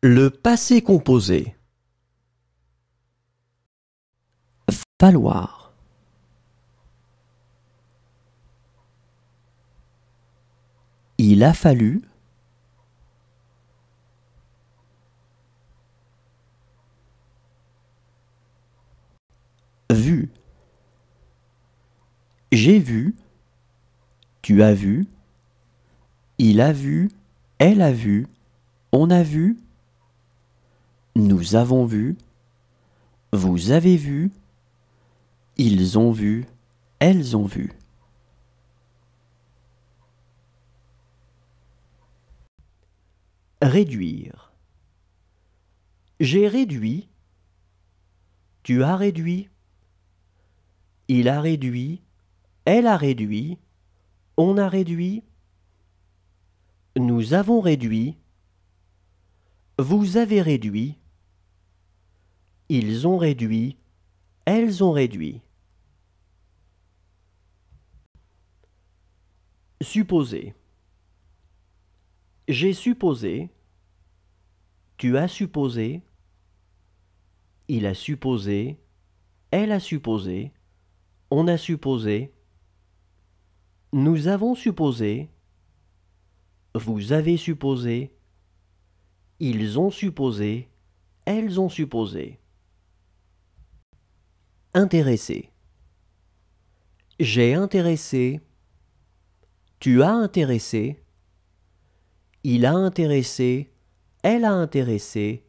Le passé composé. Falloir. Il a fallu. Vu. J'ai vu. Tu as vu. Il a vu. Elle a vu. On a vu. Nous avons vu, vous avez vu, ils ont vu, elles ont vu. Réduire. J'ai réduit, tu as réduit, il a réduit, elle a réduit, on a réduit, nous avons réduit, vous avez réduit. Ils ont réduit. Elles ont réduit. Supposer. J'ai supposé. Tu as supposé. Il a supposé. Elle a supposé. On a supposé. Nous avons supposé. Vous avez supposé. Ils ont supposé, elles ont supposé. Intéressé. J'ai intéressé. Tu as intéressé. Il a intéressé. Elle a intéressé.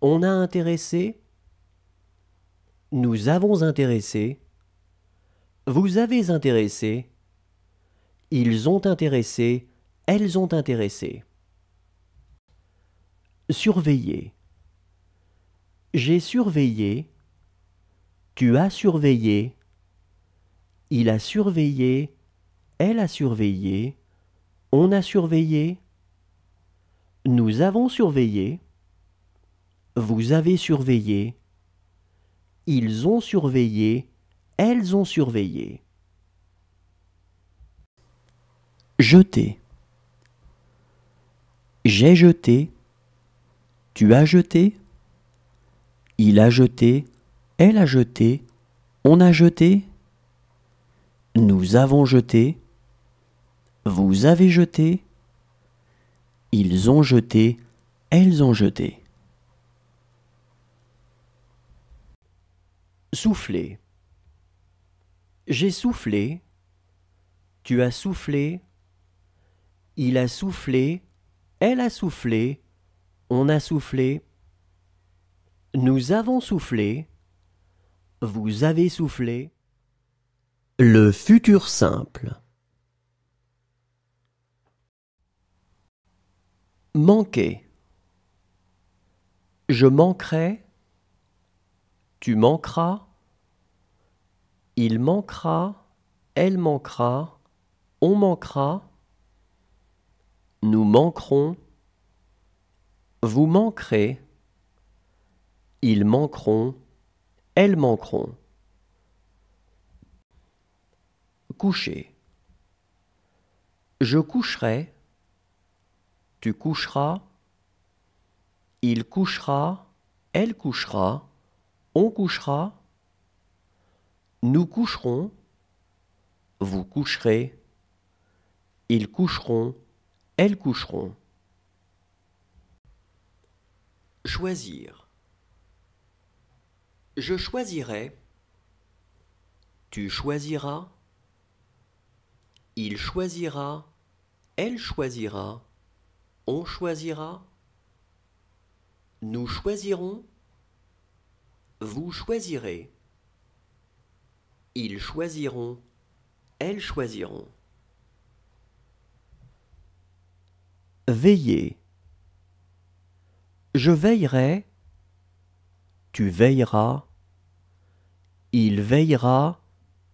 On a intéressé. Nous avons intéressé. Vous avez intéressé. Ils ont intéressé. Elles ont intéressé. Surveiller. J'ai surveillé. Tu as surveillé. Il a surveillé. Elle a surveillé. On a surveillé. Nous avons surveillé. Vous avez surveillé. Ils ont surveillé. Elles ont surveillé. Jeter. J'ai jeté. Tu as jeté Il a jeté Elle a jeté On a jeté Nous avons jeté Vous avez jeté Ils ont jeté Elles ont jeté Souffler. J'ai soufflé. Tu as soufflé. Il a soufflé. Elle a soufflé. On a soufflé. Nous avons soufflé. Vous avez soufflé. Le futur simple. Manquer. Je manquerai. Tu manqueras. Il manquera. Elle manquera. On manquera. Nous manquerons. Vous manquerez, ils manqueront, elles manqueront. Coucher. Je coucherai, tu coucheras, il couchera, elle couchera, on couchera, nous coucherons, vous coucherez, ils coucheront, elles coucheront. Choisir. Je choisirai. Tu choisiras. Il choisira. Elle choisira. On choisira. Nous choisirons. Vous choisirez. Ils choisiront. Elles choisiront. Veillez. Je veillerai, tu veilleras, il veillera,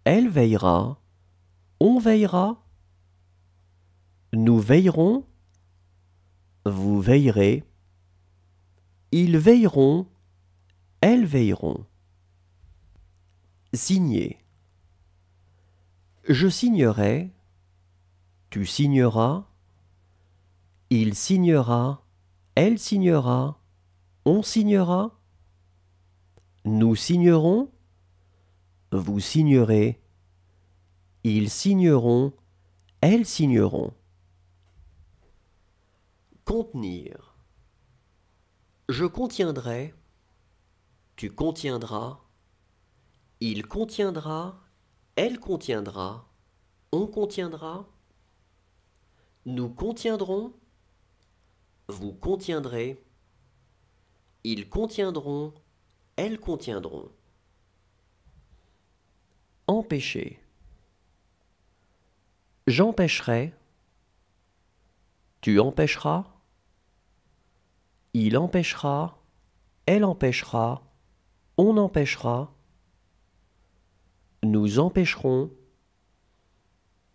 elle veillera, on veillera, nous veillerons, vous veillerez, ils veilleront, elles veilleront. Signer. Je signerai, tu signeras, il signera, elle signera. On signera. Nous signerons. Vous signerez. Ils signeront. Elles signeront. Contenir. Je contiendrai. Tu contiendras. Il contiendra. Elle contiendra. On contiendra. Nous contiendrons vous contiendrez, ils contiendront, elles contiendront. Empêcher. J'empêcherai, tu empêcheras, il empêchera, elle empêchera, on empêchera, nous empêcherons,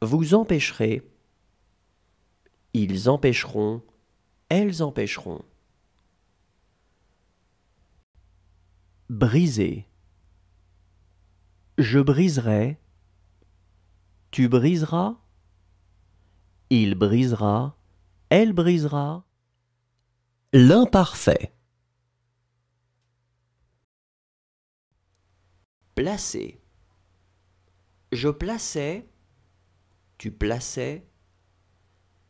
vous empêcherez, ils empêcheront, elles empêcheront. Briser. Je briserai. Tu briseras. Il brisera. Elle brisera. L'imparfait. Placer. Je plaçais. Tu plaçais.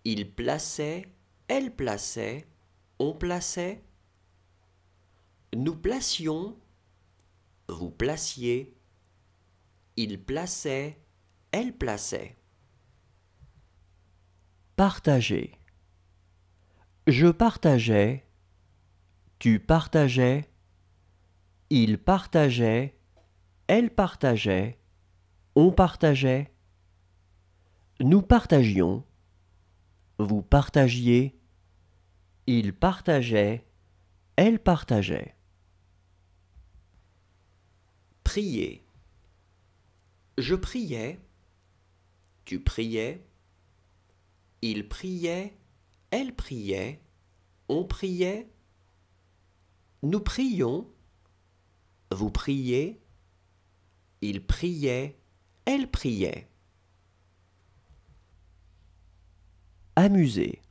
Il plaçait. Elle plaçait, on plaçait, nous placions, vous placiez, il plaçait, elle plaçait. Partager. Je partageais, tu partageais, il partageait, elle partageait, on partageait. Nous partagions, vous partagiez, il partageait, elle partageait. Prier. Je priais, tu priais, il priait, elle priait, on priait, nous prions, vous priez, il priait, elle priait. Amuser.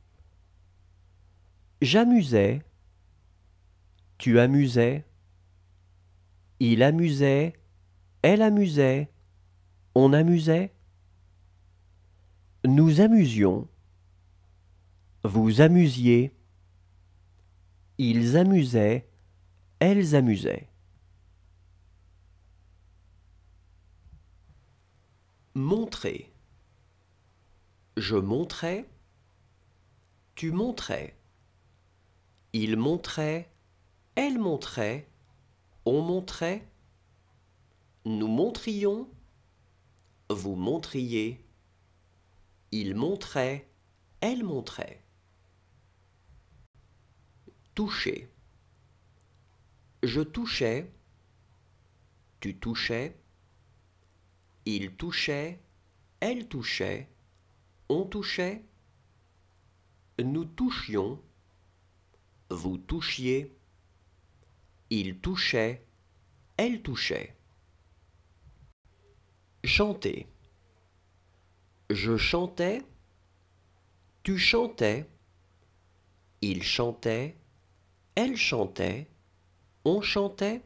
J'amusais. Tu amusais. Il amusait. Elle amusait. On amusait. Nous amusions. Vous amusiez. Ils amusaient. Elles amusaient. Montrer. Je montrais. Tu montrais. Il montrait, elle montrait, on montrait, nous montrions, vous montriez, il montrait, elle montrait. Toucher. Je touchais, tu touchais, il touchait, elle touchait, on touchait, nous touchions, vous touchiez. Il touchait. Elle touchait. Chanter. Je chantais. Tu chantais. Il chantait. Elle chantait. On chantait.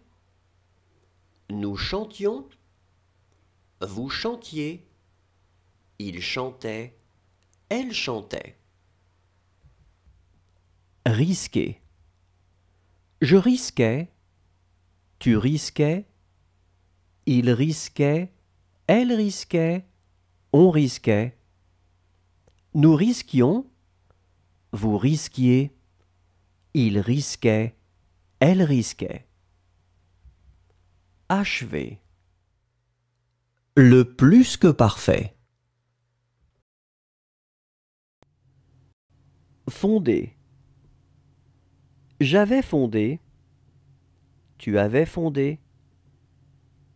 Nous chantions. Vous chantiez. Il chantait. Elle chantait risquer. Je risquais, tu risquais, il risquait, elle risquait, on risquait. Nous risquions, vous risquiez, il risquait, elle risquait. Achever. Le plus que parfait. Fonder. J'avais fondé, tu avais fondé,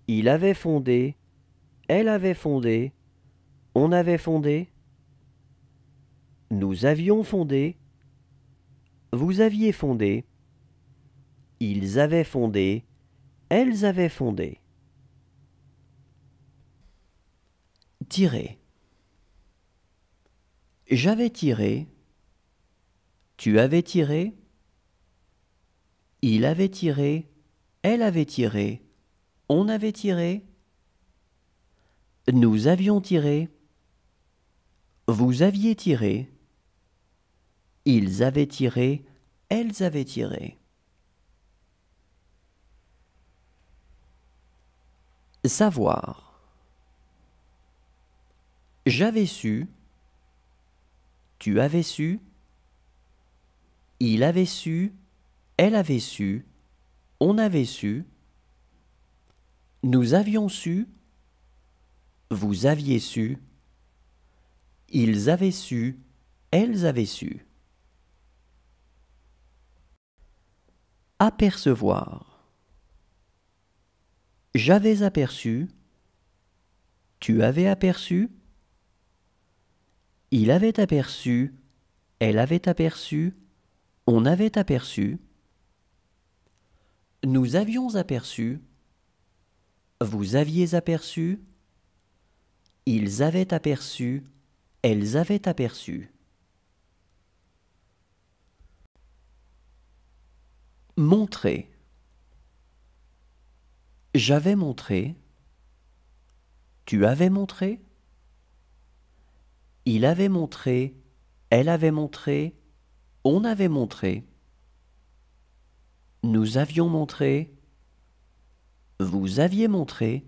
il avait fondé, elle avait fondé, on avait fondé, nous avions fondé, vous aviez fondé, ils avaient fondé, elles avaient fondé. Tirer. J'avais tiré, tu avais tiré, il avait tiré, elle avait tiré, on avait tiré, nous avions tiré, vous aviez tiré, ils avaient tiré, elles avaient tiré. Savoir. J'avais su, tu avais su, il avait su, elle avait su, on avait su, nous avions su, vous aviez su, ils avaient su, elles avaient su. Apercevoir. J'avais aperçu, tu avais aperçu, il avait aperçu, elle avait aperçu, on avait aperçu. Nous avions aperçu. Vous aviez aperçu. Ils avaient aperçu. Elles avaient aperçu. Montrer. J'avais montré. Tu avais montré. Il avait montré. Elle avait montré. On avait montré. Nous avions montré. Vous aviez montré.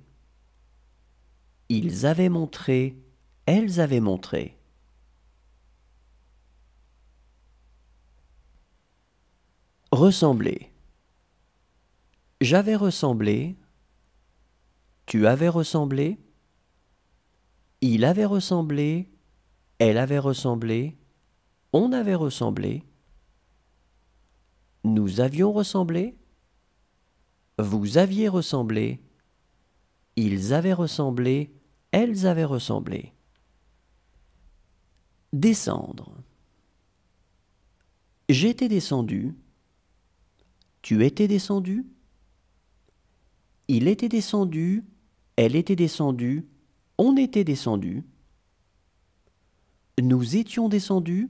Ils avaient montré. Elles avaient montré. Ressembler. J'avais ressemblé. Tu avais ressemblé. Il avait ressemblé. Elle avait ressemblé. On avait ressemblé. Nous avions ressemblé. Vous aviez ressemblé. Ils avaient ressemblé. Elles avaient ressemblé. Descendre. J'étais descendu. Tu étais descendu. Il était descendu. Elle était descendue. On était descendu. Nous étions descendus.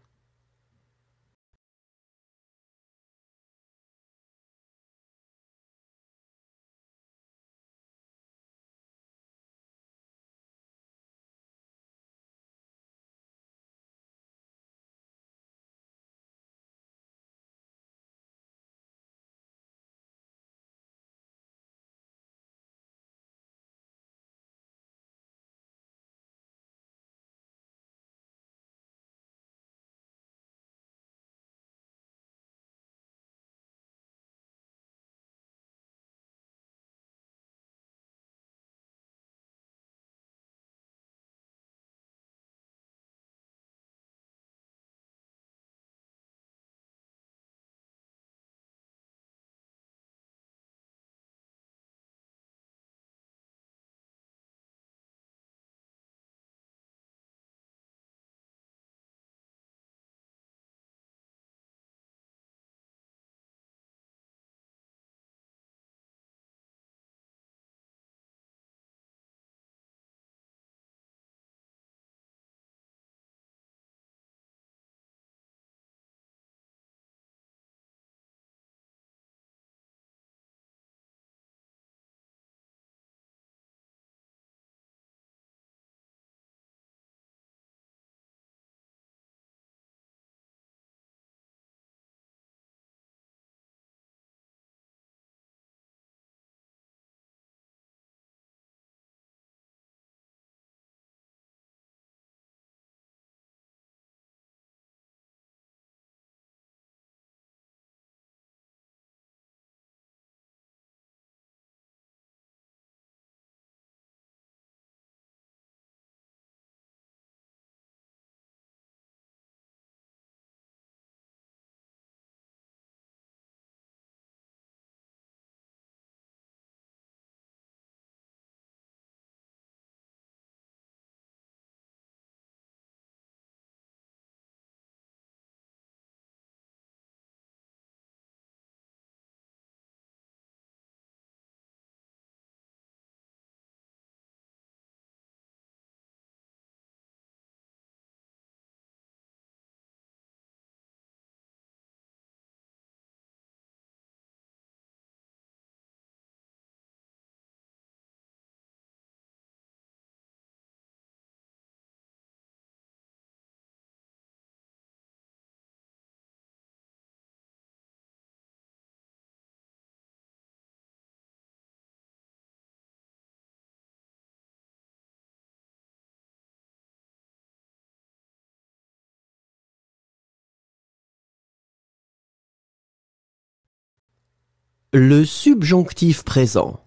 Le subjonctif présent.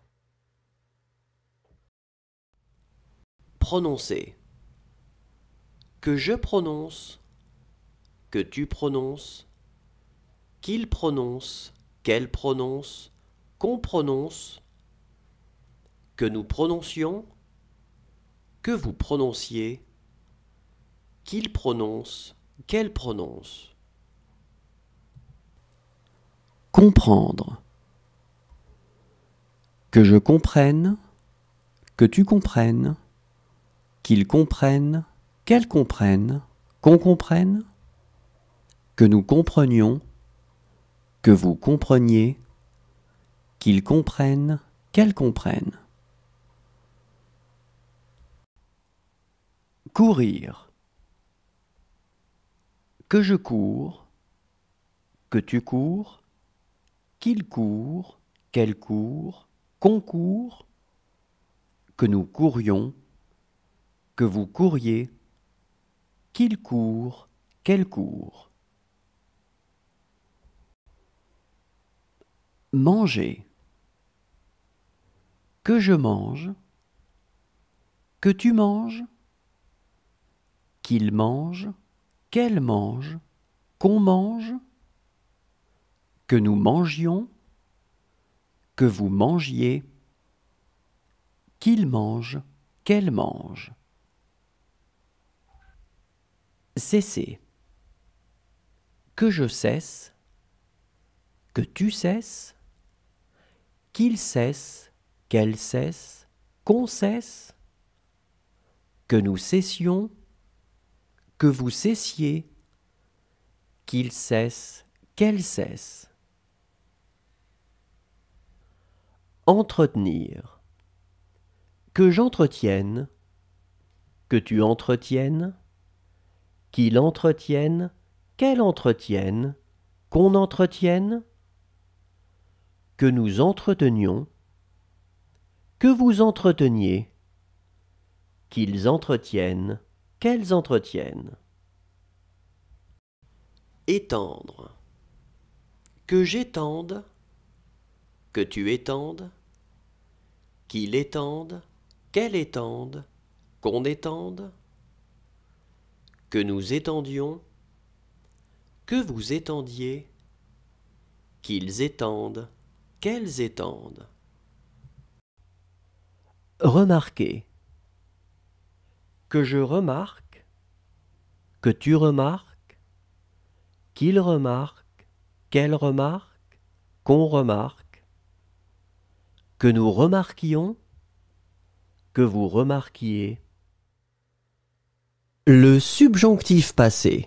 Prononcer. Que je prononce, que tu prononces, qu'il prononce, qu'elle prononce, qu'on prononce, que nous prononcions, que vous prononciez, qu'il prononce, qu'elle prononce. Comprendre que je comprenne, que tu comprennes, qu'ils comprennent, qu'elles comprennent, qu'on comprenne, que nous comprenions, que vous compreniez, qu'ils comprennent, qu'elles comprennent. Courir. Que je cours, que tu cours, qu'il court, qu'elle court, concours que nous courions, que vous couriez, qu'il court, qu'elle court. Manger. Que je mange, que tu manges, qu'il mange, qu'elle mange, qu'on mange, que nous mangions, que vous mangiez, qu'il mange, qu'elle mange. Cessez. Que je cesse, que tu cesses, qu'il cesse, qu'elle cesse, qu'on cesse, que nous cessions, que vous cessiez, qu'il cesse, qu'elle cesse. Entretenir. Que j'entretienne, que tu entretiennes, qu'il entretienne, qu'elle entretienne, qu'on entretienne, que nous entretenions, que vous entreteniez, qu'ils entretiennent, qu'elles entretiennent. Étendre. Que j'étende, que tu étendes, qu'il étende, qu'elle étende, qu'on étende, que nous étendions, que vous étendiez, qu'ils étendent, qu'elles étendent. Remarquez. Que je remarque, que tu remarques, qu'il remarque, qu'elle remarque, qu'on remarque que nous remarquions, que vous remarquiez. Le subjonctif passé.